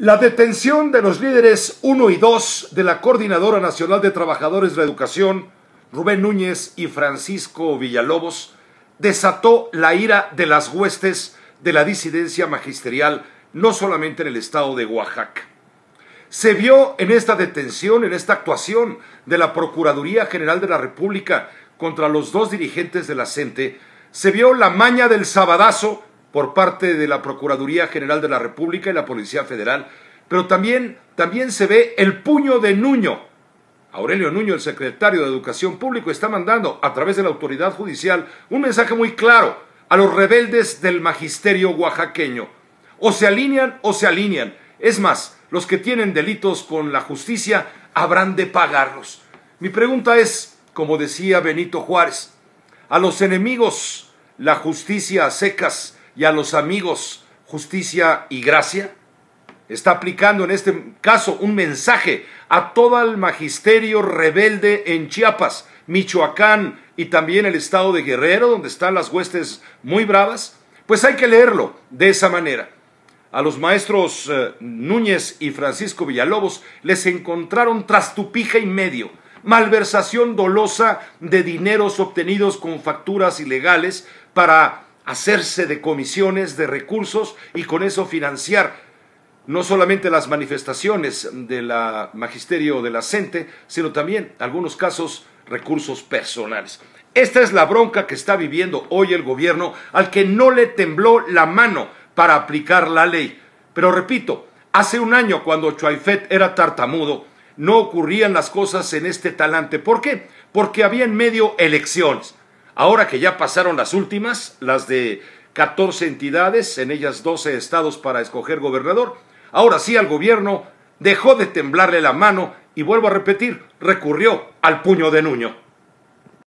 La detención de los líderes 1 y 2 de la Coordinadora Nacional de Trabajadores de la Educación, Rubén Núñez y Francisco Villalobos, desató la ira de las huestes de la disidencia magisterial, no solamente en el estado de Oaxaca. Se vio en esta detención, en esta actuación de la Procuraduría General de la República contra los dos dirigentes de la CENTE, se vio la maña del sabadazo por parte de la Procuraduría General de la República y la Policía Federal, pero también, también se ve el puño de Nuño. Aurelio Nuño, el secretario de Educación Pública, está mandando a través de la autoridad judicial un mensaje muy claro a los rebeldes del magisterio oaxaqueño. O se alinean o se alinean. Es más, los que tienen delitos con la justicia habrán de pagarlos. Mi pregunta es, como decía Benito Juárez, a los enemigos la justicia a secas y a los amigos justicia y gracia? Está aplicando en este caso un mensaje a todo el magisterio rebelde en Chiapas, Michoacán y también el estado de Guerrero, donde están las huestes muy bravas. Pues hay que leerlo de esa manera. A los maestros eh, Núñez y Francisco Villalobos les encontraron trastupija y medio, malversación dolosa de dineros obtenidos con facturas ilegales para hacerse de comisiones, de recursos y con eso financiar no solamente las manifestaciones del magisterio de la CENTE, sino también algunos casos recursos personales. Esta es la bronca que está viviendo hoy el gobierno al que no le tembló la mano para aplicar la ley. Pero repito, hace un año cuando Chuaifet era tartamudo, no ocurrían las cosas en este talante. ¿Por qué? Porque había en medio elecciones. Ahora que ya pasaron las últimas, las de 14 entidades, en ellas 12 estados para escoger gobernador, ahora sí al gobierno dejó de temblarle la mano y vuelvo a repetir, recurrió al puño de Nuño.